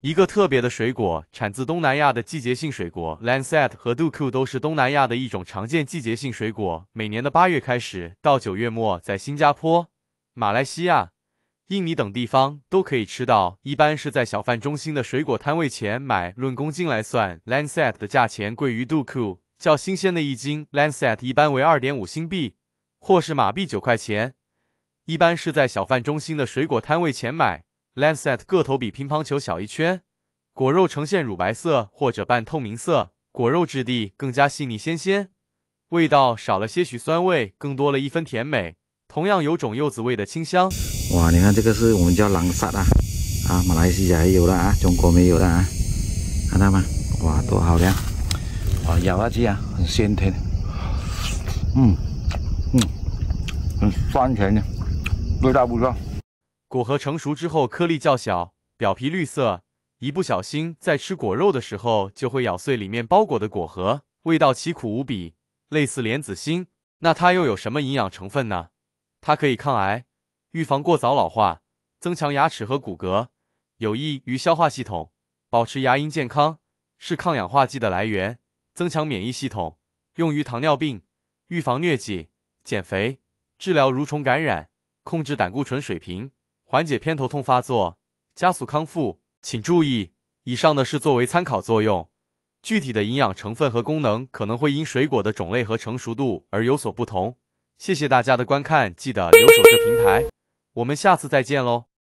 一个特别的水果，产自东南亚的季节性水果，Lanset 和 Duku 都是东南亚的一种常见季节性水果。每年的八月开始到九月末，在新加坡、马来西亚、印尼等地方都可以吃到。一般是在小贩中心的水果摊位前买。论公斤来算，Lanset 的价钱贵于 Duku，较新鲜的一斤 Lanset 一般为二点五新币，或是马币九块钱。一般是在小贩中心的水果摊位前买。Lancet 个头比乒乓球小一圈，果肉呈现乳白色或者半透明色，果肉质地更加细腻鲜鲜，味道少了些许酸味，更多了一分甜美，同样有种柚子味的清香。哇，你看这个是我们叫狼萨啊，啊，马来西亚也有了啊，中国没有的啊，看到吗？哇，多好凉！哇，咬下去啊，很鲜甜，嗯，嗯，很酸甜的，味道不错。果核成熟之后，颗粒较小，表皮绿色。一不小心在吃果肉的时候，就会咬碎里面包裹的果核，味道奇苦无比，类似莲子心。那它又有什么营养成分呢？它可以抗癌、预防过早老化、增强牙齿和骨骼、有益于消化系统、保持牙龈健康，是抗氧化剂的来源，增强免疫系统，用于糖尿病、预防疟疾、减肥、治疗蠕虫感染、控制胆固醇水平。缓解偏头痛发作，加速康复，请注意，以上的是作为参考作用，具体的营养成分和功能可能会因水果的种类和成熟度而有所不同。谢谢大家的观看，记得留守这平台，我们下次再见喽。